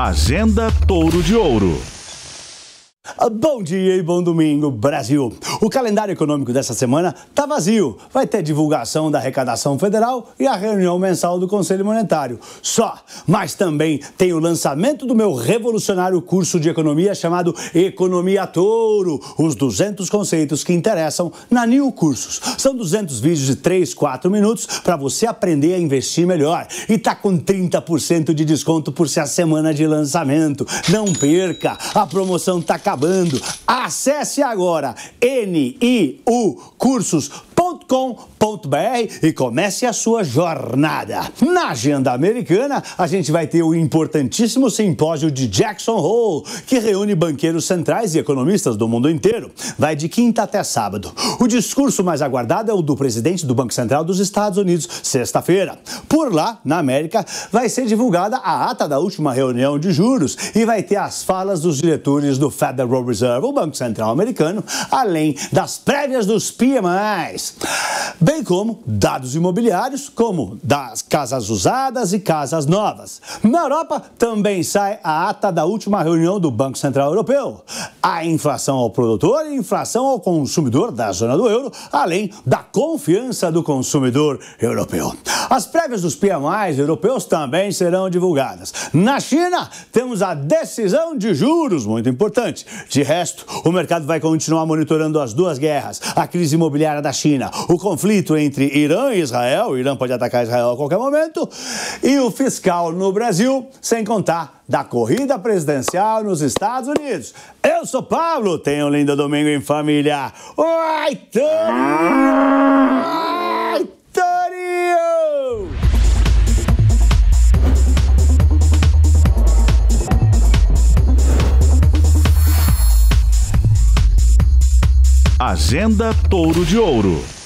Agenda Touro de Ouro. Bom dia e bom domingo, Brasil! O calendário econômico dessa semana está vazio. Vai ter divulgação da arrecadação federal e a reunião mensal do Conselho Monetário. Só! Mas também tem o lançamento do meu revolucionário curso de economia chamado Economia Touro. Os 200 conceitos que interessam na New Cursos. São 200 vídeos de 3, 4 minutos para você aprender a investir melhor. E tá com 30% de desconto por ser a semana de lançamento. Não perca! A promoção tá acabando Acesse agora niucursos.com.br br e comece a sua jornada. Na agenda americana, a gente vai ter o importantíssimo simpósio de Jackson Hole, que reúne banqueiros centrais e economistas do mundo inteiro. Vai de quinta até sábado. O discurso mais aguardado é o do presidente do Banco Central dos Estados Unidos, sexta-feira. Por lá, na América, vai ser divulgada a ata da última reunião de juros e vai ter as falas dos diretores do Federal Reserve, o Banco Central americano, além das prévias dos PMIs bem como dados imobiliários, como das casas usadas e casas novas. Na Europa também sai a ata da última reunião do Banco Central Europeu. A inflação ao produtor e inflação ao consumidor da zona do euro, além da confiança do consumidor europeu. As prévias dos PMIs europeus também serão divulgadas. Na China, temos a decisão de juros, muito importante. De resto, o mercado vai continuar monitorando as duas guerras, a crise imobiliária da China, o conflito entre Irã e Israel, o Irã pode atacar Israel a qualquer momento, e o fiscal no Brasil, sem contar da corrida presidencial nos Estados Unidos. Eu sou Pablo, tenham um lindo domingo em família. Oi, tamo... Agenda Touro de Ouro.